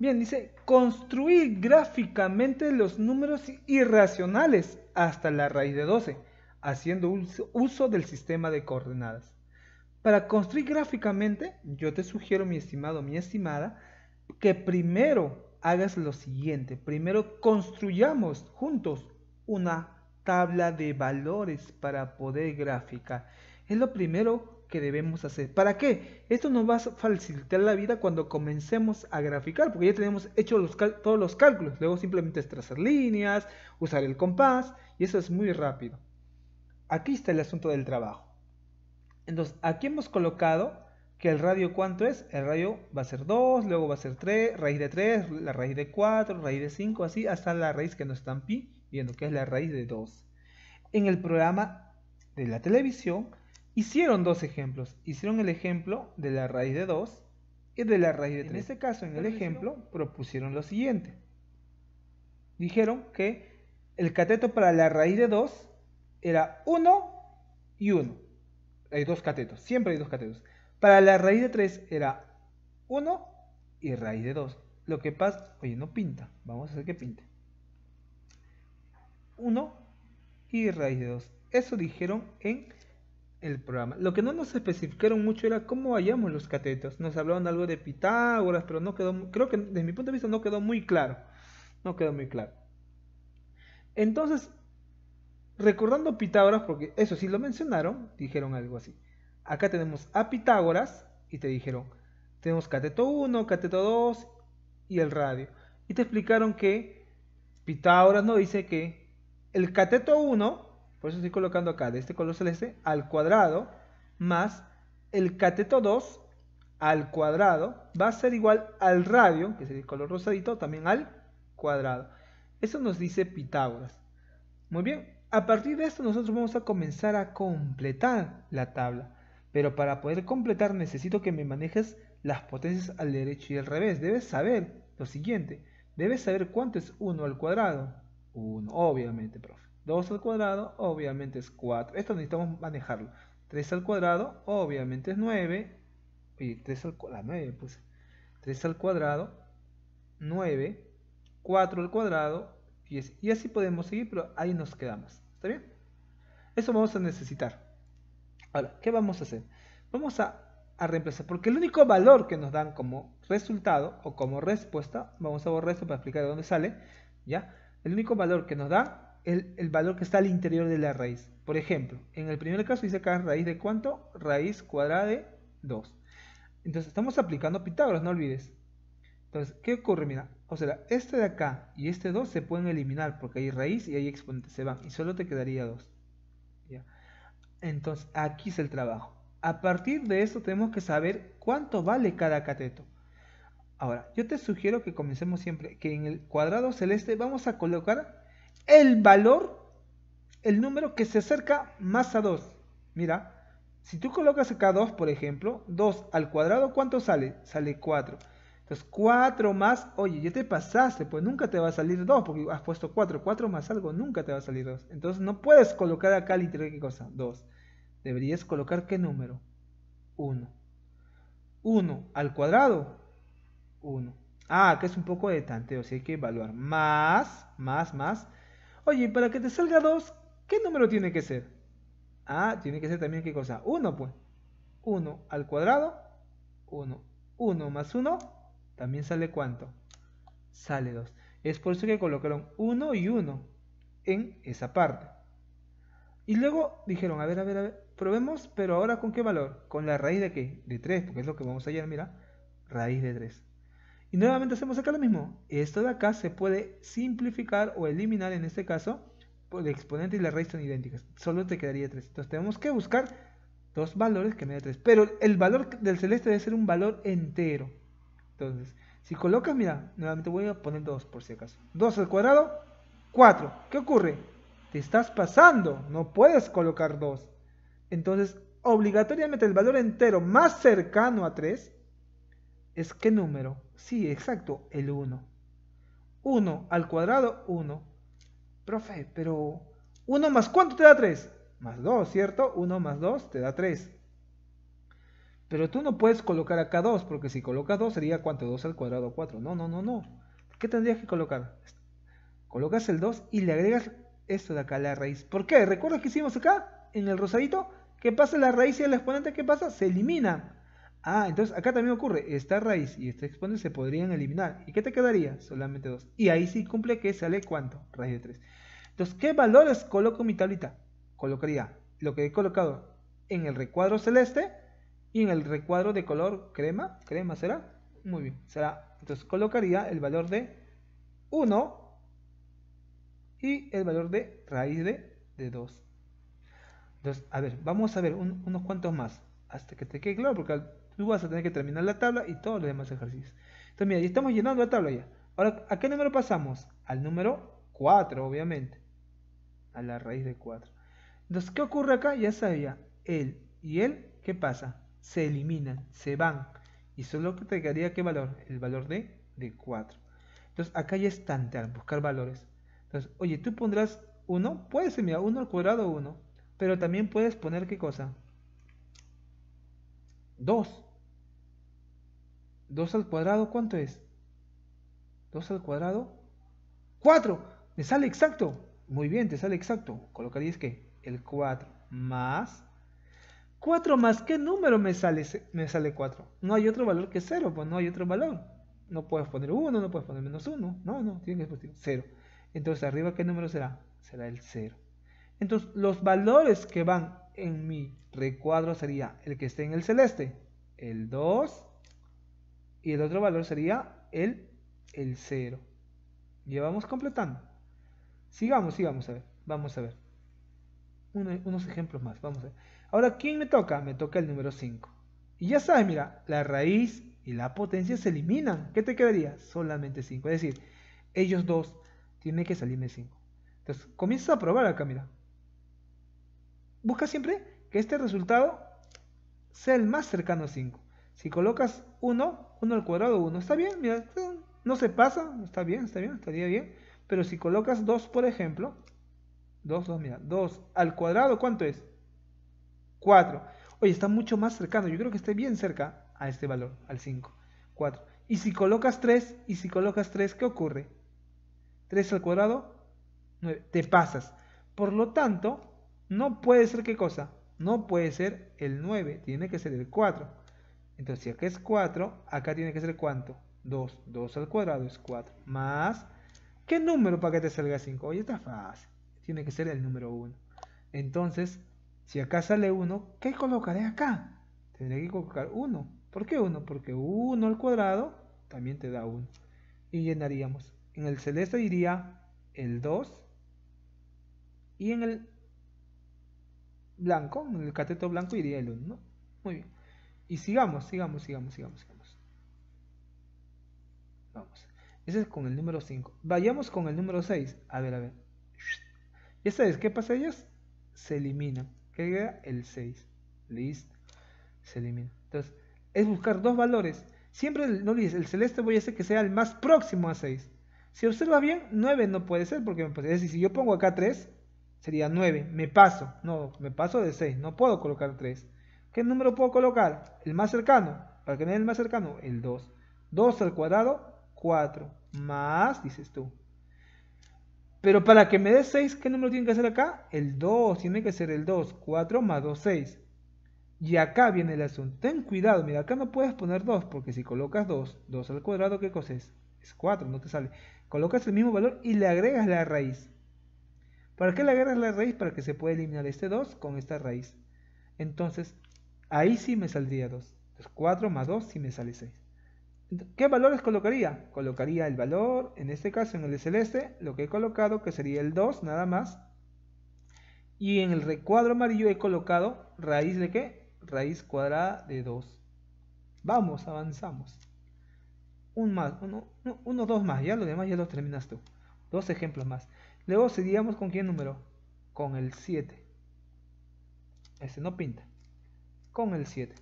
Bien, dice, construir gráficamente los números irracionales hasta la raíz de 12, haciendo uso del sistema de coordenadas. Para construir gráficamente, yo te sugiero, mi estimado, mi estimada, que primero hagas lo siguiente. Primero construyamos juntos una tabla de valores para poder graficar. Es lo primero que debemos hacer. ¿Para qué? Esto nos va a facilitar la vida cuando comencemos a graficar, porque ya tenemos hecho todos los cálculos. Luego simplemente es trazar líneas, usar el compás, y eso es muy rápido. Aquí está el asunto del trabajo. Entonces, aquí hemos colocado que el radio cuánto es. El radio va a ser 2, luego va a ser 3, raíz de 3, la raíz de 4, raíz de 5, así hasta la raíz que no está en pi, viendo que es la raíz de 2. En el programa de la televisión, Hicieron dos ejemplos. Hicieron el ejemplo de la raíz de 2 y de la raíz de 3. En este caso, en el ejemplo, propusieron lo siguiente. Dijeron que el cateto para la raíz de 2 era 1 y 1. Hay dos catetos, siempre hay dos catetos. Para la raíz de 3 era 1 y raíz de 2. Lo que pasa, oye, no pinta, vamos a hacer que pinte. 1 y raíz de 2. Eso dijeron en el programa. Lo que no nos especificaron mucho era cómo hallamos los catetos. Nos hablaron algo de Pitágoras, pero no quedó, creo que desde mi punto de vista no quedó muy claro. No quedó muy claro. Entonces, recordando Pitágoras, porque eso sí lo mencionaron, dijeron algo así. Acá tenemos a Pitágoras y te dijeron, tenemos cateto 1, cateto 2 y el radio. Y te explicaron que Pitágoras nos dice que el cateto 1 por eso estoy colocando acá de este color celeste al cuadrado más el cateto 2 al cuadrado va a ser igual al radio, que es el color rosadito, también al cuadrado. Eso nos dice Pitágoras. Muy bien, a partir de esto nosotros vamos a comenzar a completar la tabla. Pero para poder completar necesito que me manejes las potencias al derecho y al revés. Debes saber lo siguiente. Debes saber cuánto es 1 al cuadrado. 1, obviamente, profe. 2 al cuadrado obviamente es 4. Esto necesitamos manejarlo. 3 al cuadrado obviamente es 9. Y 3 pues. al cuadrado, 9 3 al cuadrado, 9. 4 al cuadrado, 10. Y así podemos seguir, pero ahí nos queda más. ¿Está bien? Eso vamos a necesitar. Ahora, ¿qué vamos a hacer? Vamos a, a reemplazar, porque el único valor que nos dan como resultado o como respuesta, vamos a borrar esto para explicar de dónde sale, ¿ya? El único valor que nos da el, valor que está al interior de la raíz. Por ejemplo, en el primer caso dice acá raíz de cuánto? Raíz cuadrada de 2. Entonces estamos aplicando Pitágoras, no olvides. Entonces, ¿qué ocurre? Mira, o sea, este de acá y este 2 se pueden eliminar porque hay raíz y hay exponente, se van y solo te quedaría 2. Entonces, aquí es el trabajo. A partir de esto tenemos que saber cuánto vale cada cateto. Ahora, yo te sugiero que comencemos siempre que en el cuadrado celeste vamos a colocar el valor, el número que se acerca más a 2. Mira, si tú colocas acá 2, por ejemplo, 2 al cuadrado, ¿cuánto sale? Sale 4. Entonces 4 más, oye, ya te pasaste, pues nunca te va a salir 2 porque has puesto 4. 4 más algo nunca te va a salir 2. Entonces no puedes colocar acá literal qué cosa, 2. Deberías colocar qué número? 1. 1 al cuadrado, 1. Ah, que es un poco de tanteo, si hay que evaluar. Más, más, más. Oye, para que te salga 2, ¿qué número tiene que ser? Ah, tiene que ser también qué cosa? 1 pues. 1 al cuadrado, 1. 1 más 1, también sale cuánto? Sale 2. Es por eso que colocaron 1 y 1 en esa parte. Y luego dijeron, a ver, a ver, a ver, probemos, pero ahora con qué valor? Con la raíz de qué? De 3, porque es lo que vamos a hallar, mira, raíz de 3. Y nuevamente hacemos acá lo mismo. Esto de acá se puede simplificar o eliminar en este caso. Por el exponente y la raíz son idénticas. Solo te quedaría 3. Entonces tenemos que buscar dos valores que me den 3. Pero el valor del celeste debe ser un valor entero. Entonces, si colocas, mira, nuevamente voy a poner 2 por si acaso. 2 al cuadrado, 4. ¿Qué ocurre? Te estás pasando. No puedes colocar 2. Entonces, obligatoriamente el valor entero más cercano a 3 ¿Es qué número? Sí, exacto, el 1. 1 al cuadrado, 1. Profe, pero 1 más cuánto te da 3? Más 2, ¿cierto? 1 más 2 te da 3. Pero tú no puedes colocar acá 2, porque si colocas 2 sería cuánto? 2 al cuadrado 4. No, no, no, no. ¿Qué tendrías que colocar? Colocas el 2 y le agregas esto de acá, la raíz. ¿Por qué? ¿Recuerdas que hicimos acá? En el rosadito, ¿qué pasa? La raíz y el exponente, ¿qué pasa? Se elimina. Ah, entonces acá también ocurre, esta raíz y este exponente se podrían eliminar. ¿Y qué te quedaría? Solamente 2. Y ahí sí cumple que sale cuánto? Raíz de 3. Entonces, ¿qué valores coloco en mi tablita? Colocaría lo que he colocado en el recuadro celeste y en el recuadro de color crema. ¿Crema será? Muy bien, será. Entonces colocaría el valor de 1 y el valor de raíz de, de 2. Entonces, a ver, vamos a ver unos cuantos más. Hasta que te quede claro, porque Tú vas a tener que terminar la tabla y todos los demás ejercicios. Entonces, mira, ya estamos llenando la tabla ya. Ahora, ¿a qué número pasamos? Al número 4, obviamente. A la raíz de 4. Entonces, ¿qué ocurre acá? Ya sabía, él y él, ¿qué pasa? Se eliminan, se van. Y solo te quedaría qué valor? El valor de, de 4. Entonces, acá ya es al buscar valores. Entonces, oye, tú pondrás 1, puede ser, mira, 1 al cuadrado 1, pero también puedes poner qué cosa? 2. 2 al cuadrado, ¿cuánto es? 2 al cuadrado, 4. Me sale exacto. Muy bien, te sale exacto. Colocarías que el 4 más 4 más qué número me sale me sale 4. No hay otro valor que 0, pues no hay otro valor. No puedes poner 1, no puedes poner menos 1. No, no, tiene que ser 0. Entonces arriba qué número será? Será el 0. Entonces los valores que van en mi recuadro sería el que esté en el celeste, el 2, y el otro valor sería el, el 0. Ya vamos completando. Sigamos, sigamos a ver. Vamos a ver. unos ejemplos más. Vamos a ver. Ahora, ¿quién me toca? Me toca el número 5. Y ya sabes, mira, la raíz y la potencia se eliminan. ¿Qué te quedaría? Solamente 5. Es decir, ellos dos tienen que salirme 5. Entonces, comienzas a probar acá, mira. Busca siempre que este resultado sea el más cercano a 5. Si colocas 1, 1 al cuadrado, 1, está bien, mira, no se pasa, está bien, está bien, estaría bien. Pero si colocas 2, por ejemplo, 2, 2, mira, 2 al cuadrado, ¿cuánto es? 4. Oye, está mucho más cercano, yo creo que esté bien cerca a este valor, al 5, 4. Y si colocas 3, y si colocas 3, ¿qué ocurre? 3 al cuadrado, 9, te pasas. Por lo tanto, no puede ser qué cosa? No puede ser el 9, tiene que ser el 4. Entonces, si acá es 4, acá tiene que ser cuánto? 2. 2 al cuadrado es 4. Más, ¿qué número para que te salga 5? Oye, está fácil. Tiene que ser el número 1. Entonces, si acá sale 1, ¿qué colocaré acá? Tendré que colocar 1. ¿Por qué 1? Porque 1 al cuadrado también te da 1. Y llenaríamos. En el celeste iría el 2. Y en el blanco, en el cateto blanco iría el 1, Muy bien. Y sigamos, sigamos, sigamos, sigamos, sigamos. Vamos. Ese es con el número 5. Vayamos con el número 6. A ver, a ver. esta sabes, ¿qué pasa ellos. Se eliminan. ¿Qué queda? El 6. Listo. Se elimina. Entonces, es buscar dos valores. Siempre, no olvides, el celeste voy a hacer que sea el más próximo a 6. Si observa bien, 9 no puede ser porque me Es decir, si yo pongo acá 3, sería 9. Me paso. No, me paso de 6. No puedo colocar 3. ¿Qué número puedo colocar? El más cercano. Para qué me da el más cercano, el 2. 2 al cuadrado, 4. Más, dices tú. Pero para que me dé 6, ¿qué número tiene que hacer acá? El 2, tiene que ser el 2. 4 más 2, 6. Y acá viene el asunto. Ten cuidado, mira, acá no puedes poner 2, porque si colocas 2, 2 al cuadrado, ¿qué cosa es? Es 4, no te sale. Colocas el mismo valor y le agregas la raíz. ¿Para qué le agregas la raíz? Para que se pueda eliminar este 2 con esta raíz. Entonces, Ahí sí me saldría 2. 4 más 2 sí me sale 6. ¿Qué valores colocaría? Colocaría el valor, en este caso en el de celeste, lo que he colocado que sería el 2 nada más. Y en el recuadro amarillo he colocado raíz de qué? Raíz cuadrada de 2. Vamos, avanzamos. Un más, uno, dos más, ya lo demás ya lo terminas tú. Dos ejemplos más. Luego seguiríamos con qué número? Con el 7. Ese no pinta con el 7.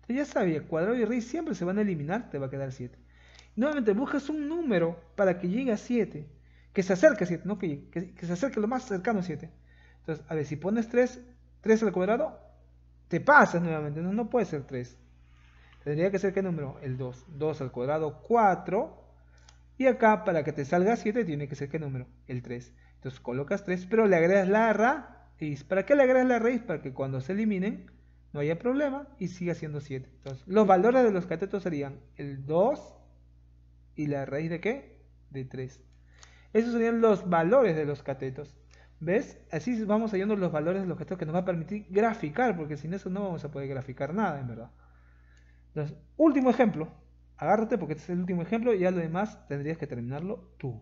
Entonces ya sabía, cuadrado y raíz siempre se van a eliminar, te va a quedar 7. Nuevamente buscas un número para que llegue a 7, que se acerque a 7, no que, que, se acerque lo más cercano a 7. Entonces, a ver, si pones 3, 3 al cuadrado, te pasas nuevamente, no, no puede ser 3. Tendría que ser qué número? El 2. 2 al cuadrado, 4. Y acá, para que te salga 7, tiene que ser qué número? El 3. Entonces colocas 3, pero le agregas la ra para qué le agregas la raíz? Para que cuando se eliminen no haya problema y siga siendo 7. Entonces, los valores de los catetos serían el 2 y la raíz de qué? De 3. Esos serían los valores de los catetos. ¿Ves? Así vamos hallando los valores de los catetos que nos va a permitir graficar, porque sin eso no vamos a poder graficar nada, en verdad. Entonces, último ejemplo. Agárrate porque este es el último ejemplo y ya lo demás tendrías que terminarlo tú.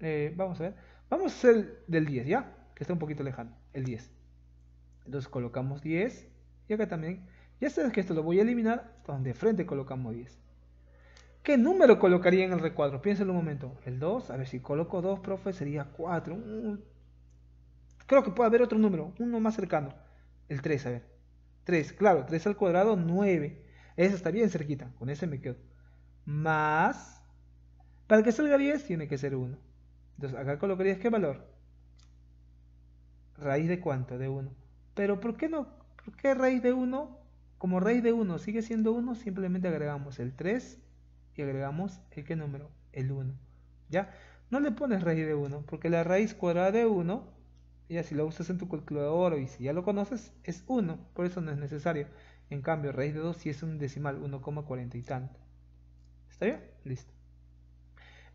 Eh, vamos a ver. Vamos a hacer del 10, ¿ya? que está un poquito lejano, el 10. Entonces colocamos 10 y acá también. Ya sabes que esto lo voy a eliminar, donde de frente colocamos 10. ¿Qué número colocaría en el recuadro? Piénsalo un momento. El 2, a ver si coloco 2, profe, sería 4. Creo que puede haber otro número, uno más cercano. El 3, a ver. 3, claro, 3 al cuadrado, 9. Esa está bien cerquita, con ese me quedo. Más, para que salga 10 tiene que ser 1. Entonces acá colocarías qué valor? ¿Raíz de cuánto? De 1. Pero ¿por qué no? ¿Por qué raíz de 1? Como raíz de 1 sigue siendo 1, simplemente agregamos el 3 y agregamos el qué número? El 1. ¿Ya? No le pones raíz de 1, porque la raíz cuadrada de 1, ya si lo usas en tu calculador y si ya lo conoces, es 1, por eso no es necesario. En cambio, raíz de 2 si es un decimal, 1,40 y tanto. ¿Está bien? Listo.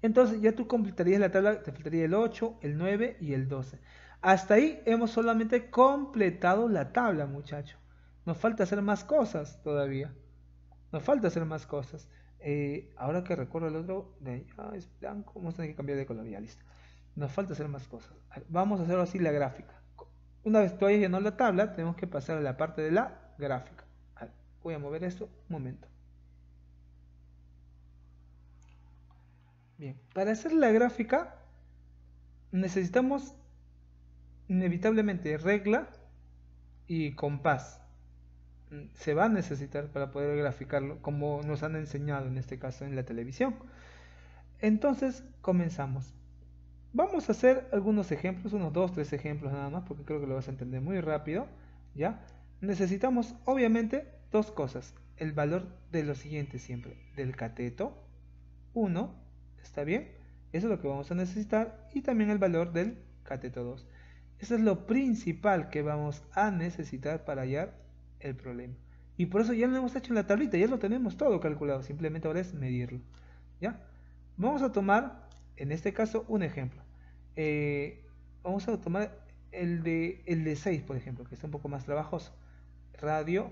Entonces ya tú completarías la tabla, te faltaría el 8, el 9 y el 12. Hasta ahí hemos solamente completado la tabla, muchacho. Nos falta hacer más cosas todavía. Nos falta hacer más cosas. Eh, ahora que recuerdo el otro, de ah, es blanco, vamos a tener que cambiar de color, ya listo. Nos falta hacer más cosas. Vamos a hacer así la gráfica. Una vez hayas llenado la tabla, tenemos que pasar a la parte de la gráfica. voy a mover esto un momento. Bien, para hacer la gráfica necesitamos inevitablemente regla y compás se va a necesitar para poder graficarlo como nos han enseñado en este caso en la televisión entonces comenzamos vamos a hacer algunos ejemplos unos dos tres ejemplos nada más porque creo que lo vas a entender muy rápido ya necesitamos obviamente dos cosas el valor de lo siguiente siempre del cateto 1 está bien eso es lo que vamos a necesitar y también el valor del cateto 2 eso es lo principal que vamos a necesitar para hallar el problema. Y por eso ya lo hemos hecho en la tablita, ya lo tenemos todo calculado, simplemente ahora es medirlo. ¿ya? Vamos a tomar, en este caso, un ejemplo. Eh, vamos a tomar el de, el de 6, por ejemplo, que es un poco más trabajoso. Radio,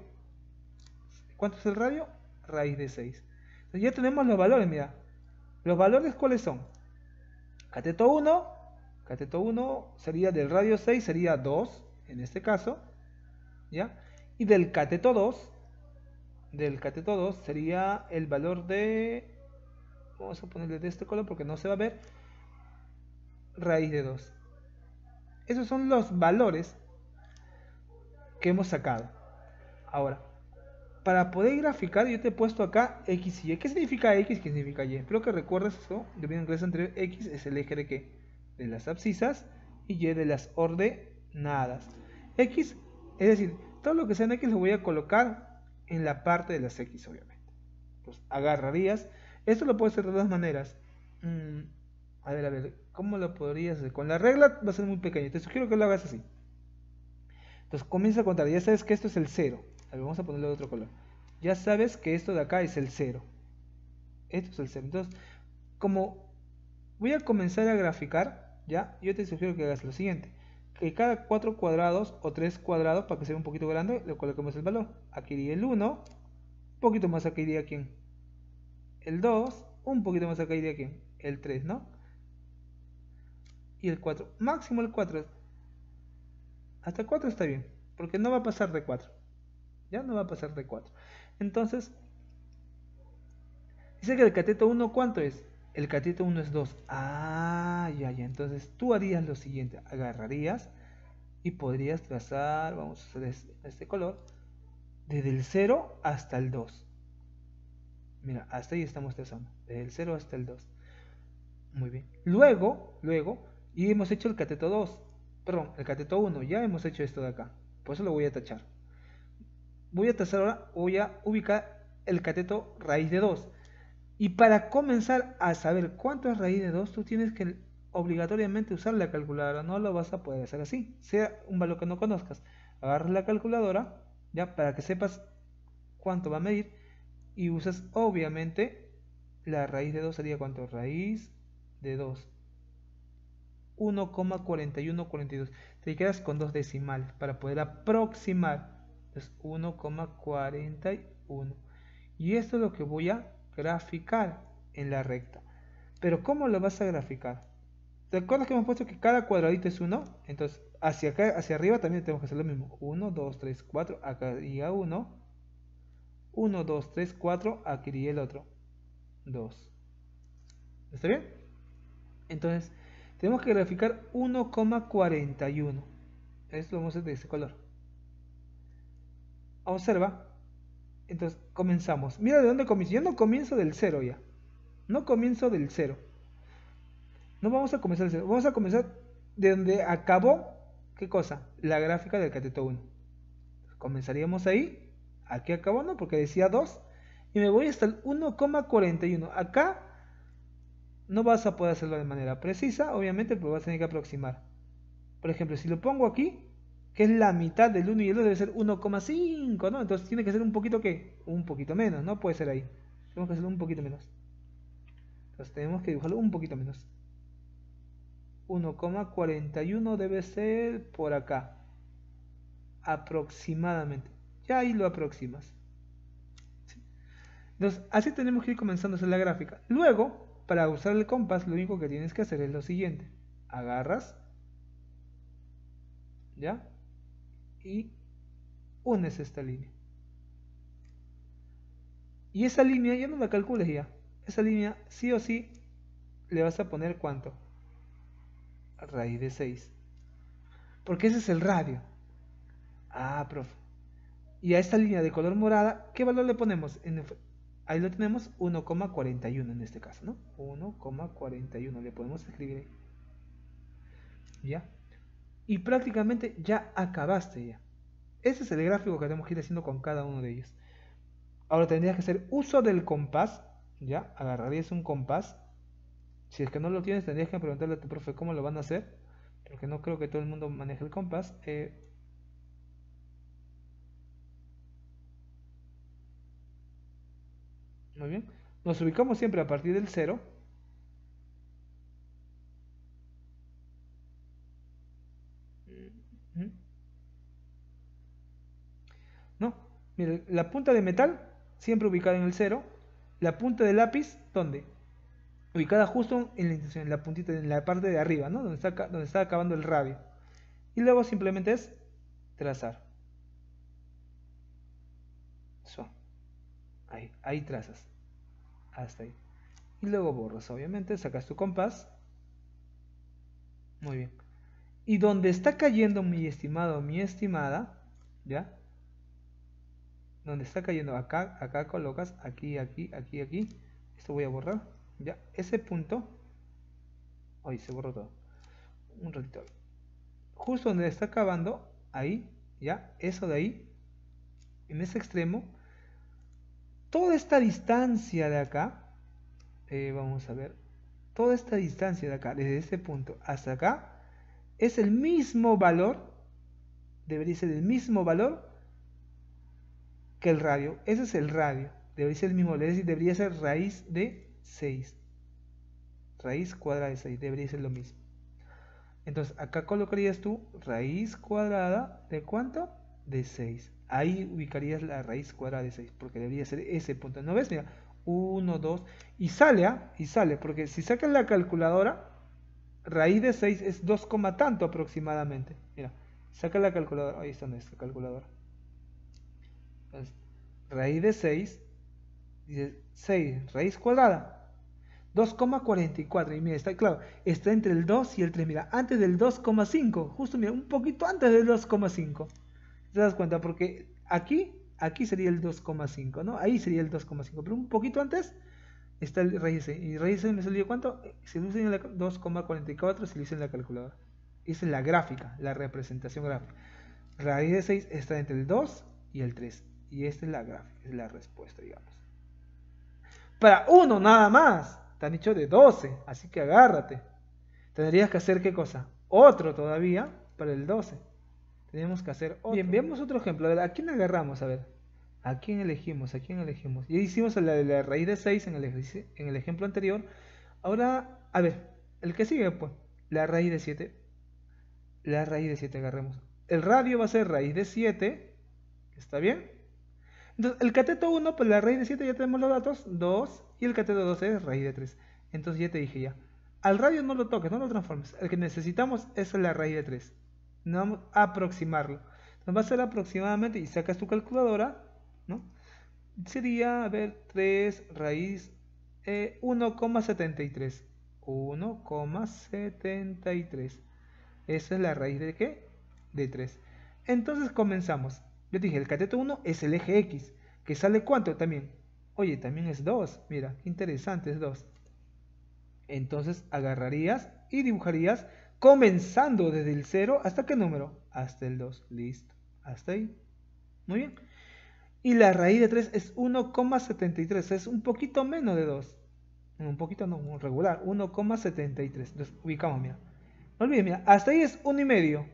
¿cuánto es el radio? Raíz de 6. Entonces ya tenemos los valores, mira. ¿Los valores cuáles son? Cateto 1, Cateto 1 sería del radio 6, sería 2, en este caso, ¿ya? Y del cateto 2, del cateto 2 sería el valor de, vamos a ponerle de este color porque no se va a ver, raíz de 2. Esos son los valores que hemos sacado. Ahora, para poder graficar yo te he puesto acá x y y. ¿Qué significa x? ¿Qué significa y? creo que recuerdas eso. Yo vi en inglés anterior, x es el eje de que de las abscisas y de las ordenadas. X, es decir, todo lo que sea en X lo voy a colocar en la parte de las X, obviamente. Pues agarrarías. Esto lo puedes hacer de dos maneras. Mm, a ver, a ver, ¿cómo lo podrías hacer? Con la regla va a ser muy pequeño. Te sugiero que lo hagas así. Entonces comienza a contar. Ya sabes que esto es el 0. vamos a ponerle de otro color. Ya sabes que esto de acá es el 0. Esto es el 0. Entonces, como voy a comenzar a graficar, ¿ya? Yo te sugiero que hagas lo siguiente. Que cada 4 cuadrados o 3 cuadrados, para que sea un poquito grande, le colocamos el valor. Aquí iría el 1, un poquito más acá iría El 2, un poquito más acá iría quién. El 3, ¿no? Y el 4. Máximo el 4. Hasta 4 está bien, porque no va a pasar de 4. Ya no va a pasar de 4. Entonces, dice que el cateto 1, ¿cuánto es? El cateto 1 es 2. Ah, ya, ya. Entonces tú harías lo siguiente. Agarrarías y podrías trazar, vamos a hacer este color, desde el 0 hasta el 2. Mira, hasta ahí estamos trazando. Desde el 0 hasta el 2. Muy bien. Luego, luego, y hemos hecho el cateto 2. Perdón, el cateto 1. Ya hemos hecho esto de acá. Por eso lo voy a tachar. Voy a trazar ahora, voy a ubicar el cateto raíz de 2. Y para comenzar a saber cuánto es raíz de 2, tú tienes que obligatoriamente usar la calculadora. No lo vas a poder hacer así. Sea un valor que no conozcas. Agarras la calculadora, ya, para que sepas cuánto va a medir. Y usas, obviamente, la raíz de 2 sería cuánto? Raíz de 2. 1,4142. Te quedas con dos decimales para poder aproximar. Es 1,41. Y esto es lo que voy a graficar en la recta. Pero ¿cómo lo vas a graficar? ¿Te acuerdas que hemos puesto que cada cuadradito es 1? Entonces, hacia acá, hacia arriba también tenemos que hacer lo mismo. 1, 2, 3, 4, acá iría 1. 1, 2, 3, 4, aquí iría el otro. 2. ¿Está bien? Entonces, tenemos que graficar 1,41. Esto lo vamos a hacer de ese color. Observa entonces, comenzamos. Mira de dónde comienzo. Yo no comienzo del 0 ya. No comienzo del 0 No vamos a comenzar del cero. Vamos a comenzar de donde acabó. ¿Qué cosa? La gráfica del cateto 1. Comenzaríamos ahí. Aquí acabó, ¿no? Porque decía 2. Y me voy hasta el 1,41. Acá no vas a poder hacerlo de manera precisa, obviamente, pero vas a tener que aproximar. Por ejemplo, si lo pongo aquí, que es la mitad del 1 y el 2, debe ser 1,5, ¿no? Entonces tiene que ser un poquito ¿Qué? un poquito menos, no puede ser ahí. Tenemos que hacerlo un poquito menos. Entonces tenemos que dibujarlo un poquito menos. 1,41 debe ser por acá. Aproximadamente. Ya ahí lo aproximas. Entonces, así tenemos que ir comenzando a hacer la gráfica. Luego, para usar el compás, lo único que tienes que hacer es lo siguiente. Agarras. ¿Ya? y unes esta línea. Y esa línea ya no la calcules ya. Esa línea sí o sí le vas a poner cuánto? raíz de 6. Porque ese es el radio. Ah, profe. Y a esta línea de color morada, ¿qué valor le ponemos? ahí lo tenemos 1,41 en este caso, ¿no? 1,41 le podemos escribir ¿Ya? y prácticamente ya acabaste ya. Ese es el gráfico que tenemos que ir haciendo con cada uno de ellos. Ahora tendrías que hacer uso del compás, ya, agarrarías un compás. Si es que no lo tienes, tendrías que preguntarle a tu profe cómo lo van a hacer, porque no creo que todo el mundo maneje el compás. Eh, muy bien. Nos ubicamos siempre a partir del 0 Mira, la punta de metal siempre ubicada en el cero La punta del lápiz, ¿dónde? Ubicada justo en la la puntita, en la parte de arriba, ¿no? Donde está, donde está acabando el radio. Y luego simplemente es trazar. So. Ahí, ahí trazas. Hasta ahí. Y luego borras, obviamente, sacas tu compás. Muy bien. Y donde está cayendo mi estimado, mi estimada, ¿ya? donde está cayendo acá, acá colocas aquí, aquí, aquí, aquí. Esto voy a borrar. Ya, ese punto. Hoy se borró todo. Un ratito. Justo donde está acabando, ahí, ya, eso de ahí, en ese extremo, toda esta distancia de acá, eh, vamos a ver, toda esta distancia de acá, desde ese punto hasta acá, es el mismo valor, debería ser el mismo valor que el radio. Ese es el radio. Debería ser el mismo. Es decir, debería ser raíz de 6. Raíz cuadrada de 6. Debería ser lo mismo. Entonces, acá colocarías tú raíz cuadrada de cuánto? De 6. Ahí ubicarías la raíz cuadrada de 6. Porque debería ser ese punto. ¿No ves? Mira. 1, 2. Y sale, ¿ah? Y sale. Porque si sacas la calculadora, raíz de 6 es 2, tanto aproximadamente. Mira. Saca la calculadora. Ahí está nuestra calculadora. Entonces, raíz de 6, 6, raíz cuadrada. 2,44. Y mira, está claro, está entre el 2 y el 3. Mira, antes del 2,5. Justo, mira, un poquito antes del 2,5. ¿Te das cuenta? Porque aquí, aquí sería el 2,5, ¿no? Ahí sería el 2,5. Pero un poquito antes está el raíz de 6. ¿Y raíz de 6 me salió cuánto? Eh, se 2,44, se lo hice en la calculadora. Esa es la gráfica, la representación gráfica. Raíz de 6 está entre el 2 y el 3. Y esta es la gráfica, es la respuesta, digamos. Para uno nada más. Te han dicho de 12, así que agárrate. Tendrías que hacer qué cosa? Otro todavía para el 12. Tenemos que hacer otro. Bien, veamos otro ejemplo. A, ver, quién agarramos? A ver. ¿A quién elegimos? ¿A quién elegimos? Ya hicimos la la raíz de 6 en el, en el ejemplo anterior. Ahora, a ver, el que sigue, pues. La raíz de 7. La raíz de 7 agarremos. El radio va a ser raíz de 7. ¿Está bien? Entonces, el cateto 1, pues la raíz de 7 ya tenemos los datos, 2, y el cateto 2 es raíz de 3. Entonces ya te dije ya, al radio no lo toques, no lo transformes. El que necesitamos es la raíz de 3. vamos a aproximarlo. Entonces va a ser aproximadamente, y sacas tu calculadora, ¿no? Sería, a ver, 3 raíz 1,73. Eh, 1,73. Esa es la raíz de qué? De 3. Entonces comenzamos. Yo dije, el cateto 1 es el eje X, que sale cuánto también. Oye, también es 2, mira, interesante es 2. Entonces agarrarías y dibujarías comenzando desde el 0 hasta qué número? Hasta el 2, listo, hasta ahí. Muy bien. Y la raíz de 3 es 1,73, es un poquito menos de 2. Un poquito no, un regular, 1,73. Entonces ubicamos, mira. No olvides, mira, hasta ahí es 1,5.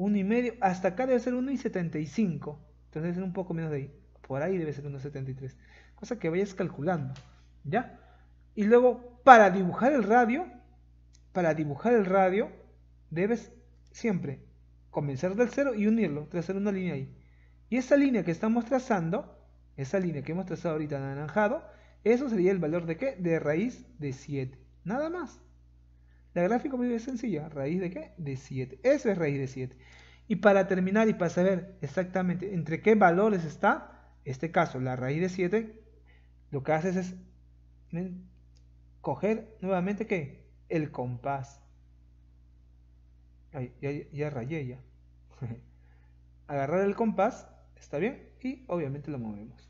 1 y medio, hasta acá debe ser 1 y 75, entonces debe ser un poco menos de ahí, por ahí debe ser 1,73, cosa que vayas calculando, ¿ya? Y luego, para dibujar el radio, para dibujar el radio, debes siempre comenzar del cero y unirlo, trazar una línea ahí. Y esa línea que estamos trazando, esa línea que hemos trazado ahorita en anaranjado, eso sería el valor de qué? De raíz de 7. Nada más. La gráfica muy sencilla, raíz de qué? De 7. Eso es raíz de 7. Y para terminar y para saber exactamente entre qué valores está, este caso, la raíz de 7, lo que haces es coger nuevamente qué? El compás. ya, ya rayé ya. Agarrar el compás, está bien, y obviamente lo movemos.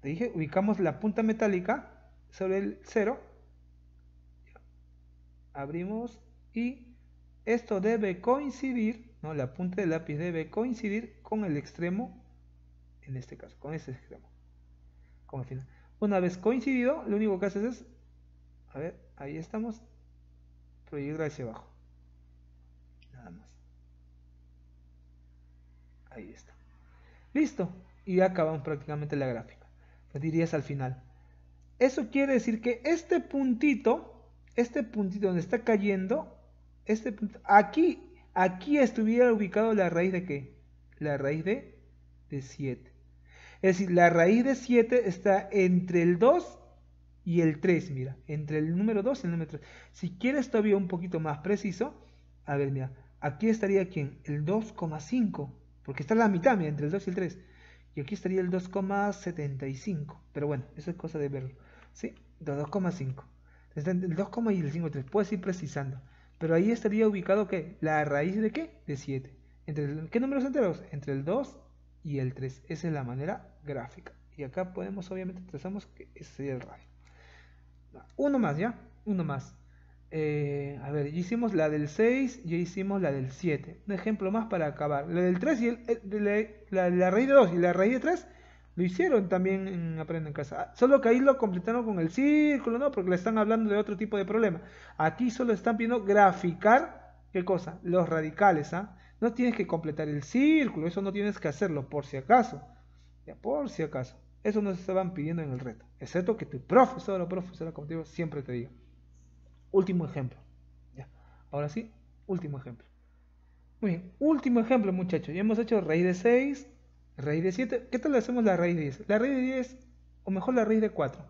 Te dije, ubicamos la punta metálica sobre el 0 abrimos y esto debe coincidir, ¿no? la punta del lápiz debe coincidir con el extremo, en este caso, con este extremo, con el final. Una vez coincidido, lo único que haces es, a ver, ahí estamos, proyectar hacia abajo, nada más. Ahí está. Listo, y acabamos prácticamente la gráfica. Lo dirías al final. Eso quiere decir que este puntito este puntito donde está cayendo, este punto, aquí, aquí estuviera ubicado la raíz de qué? La raíz de, de 7. Es decir, la raíz de 7 está entre el 2 y el 3, mira, entre el número 2 y el número 3. Si quieres todavía un poquito más preciso, a ver, mira, aquí estaría quién? El 2,5, porque está en la mitad, mira, entre el 2 y el 3. Y aquí estaría el 2,75, pero bueno, eso es cosa de verlo, ¿sí? 2,5 el 2, y el 3, Puedes ir precisando. Pero ahí estaría ubicado que la raíz de qué? De 7. ¿Entre ¿Qué números enteros? Entre el 2 y el 3. Esa es la manera gráfica. Y acá podemos, obviamente, trazamos que ese sería el radio. Uno más, ¿ya? Uno más. Eh, a ver, ya hicimos la del 6, ya hicimos la del 7. Un ejemplo más para acabar. La del 3 eh, y la raíz de 2 y la raíz de 3 lo hicieron también en Aprende en Casa. Ah, solo que ahí lo completaron con el círculo, ¿no? Porque le están hablando de otro tipo de problema. Aquí solo están pidiendo graficar, ¿qué cosa? Los radicales, ¿ah? No tienes que completar el círculo, eso no tienes que hacerlo, por si acaso. Ya, por si acaso. Eso no se estaban pidiendo en el reto. Excepto que tu profesor o profesora digo siempre te diga. Último ejemplo. Ya. Ahora sí, último ejemplo. Muy bien, último ejemplo, muchachos. Ya hemos hecho rey de 6, Raíz de 7. ¿Qué tal le hacemos la raíz de 10? La raíz de 10, o mejor la raíz de 4.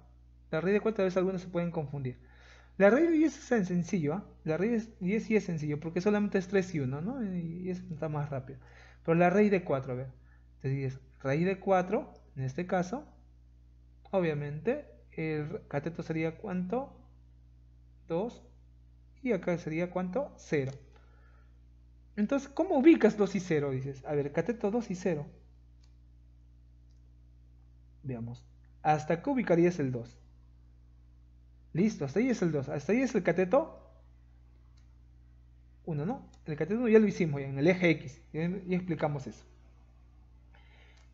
La raíz de 4 a veces algunos se pueden confundir. La raíz de 10 es sencillo, ¿eh? La raíz de 10 sí es sencillo, porque solamente es 3 y 1, ¿no? Y eso está más rápido. Pero la raíz de 4, a ver. Entonces, raíz de 4, en este caso, obviamente, el cateto sería cuánto? 2. Y acá sería cuánto? 0. Entonces, ¿cómo ubicas 2 y 0? Dices, a ver, cateto 2 y 0. Veamos. ¿Hasta ubicaría es el 2? Listo, hasta ahí es el 2. Hasta ahí es el cateto 1, ¿no? El cateto ya lo hicimos en el eje X. Ya, ya, explicamos eso.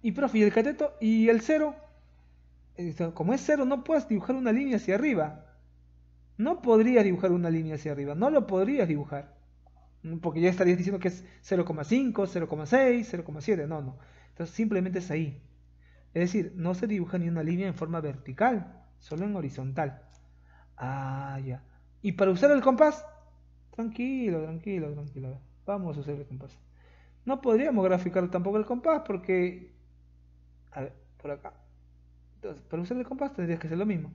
Y profe, ¿y el cateto? ¿Y el 0? Como es 0, no puedes dibujar una línea hacia arriba. No podrías dibujar una línea hacia arriba. No lo podrías dibujar. Porque ya estarías diciendo que es 0,5, 0,6, 0,7. No, no. Entonces simplemente es ahí. Es decir, no se dibuja ni una línea en forma vertical, solo en horizontal. Ah, ya. ¿Y para usar el compás? Tranquilo, tranquilo, tranquilo. Vamos a usar el compás. No podríamos graficar tampoco el compás porque... A ver, por acá. Entonces, para usar el compás tendrías que hacer lo mismo.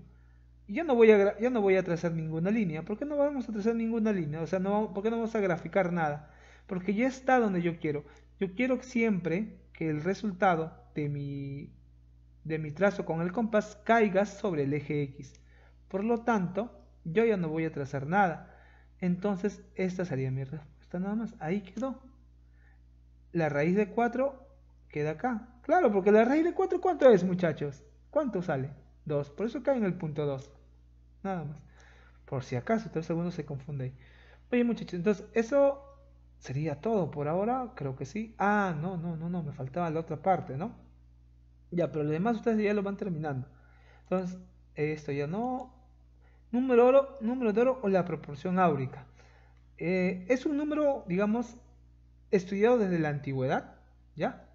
Yo no voy a, yo no voy a trazar ninguna línea. ¿Por qué no vamos a trazar ninguna línea? O sea, no, ¿por qué no vamos a graficar nada? Porque ya está donde yo quiero. Yo quiero siempre que el resultado de mi de mi trazo con el compás caiga sobre el eje X. Por lo tanto, yo ya no voy a trazar nada. Entonces, esta sería mi respuesta nada más. Ahí quedó. La raíz de 4 queda acá. Claro, porque la raíz de 4, ¿cuánto es, muchachos? ¿Cuánto sale? 2. Por eso cae en el punto 2. Nada más. Por si acaso, 3 segundos se confunde ahí. Oye, muchachos, entonces, eso sería todo por ahora. Creo que sí. Ah, no, no, no, no. Me faltaba la otra parte, ¿no? Ya, pero los demás ustedes ya lo van terminando. Entonces, esto ya no. Número, oro, número de oro o la proporción áurica. Eh, es un número, digamos, estudiado desde la antigüedad, ¿ya?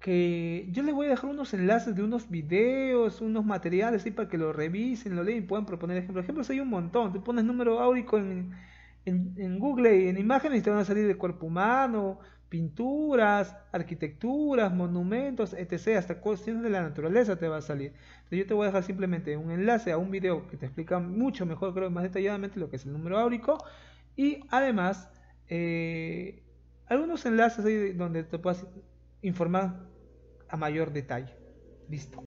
Que yo les voy a dejar unos enlaces de unos videos, unos materiales, para que lo revisen, lo lean y puedan proponer ejemplos. Ejemplos hay un montón. Te pones número áurico en, Google y en imágenes y te van a salir de cuerpo humano, pinturas, arquitecturas, monumentos, etc. Hasta cuestiones de la naturaleza te va a salir. Entonces yo te voy a dejar simplemente un enlace a un video que te explica mucho mejor, creo, más detalladamente lo que es el número áurico. Y además, eh, algunos enlaces ahí donde te puedas informar a mayor detalle. Listo.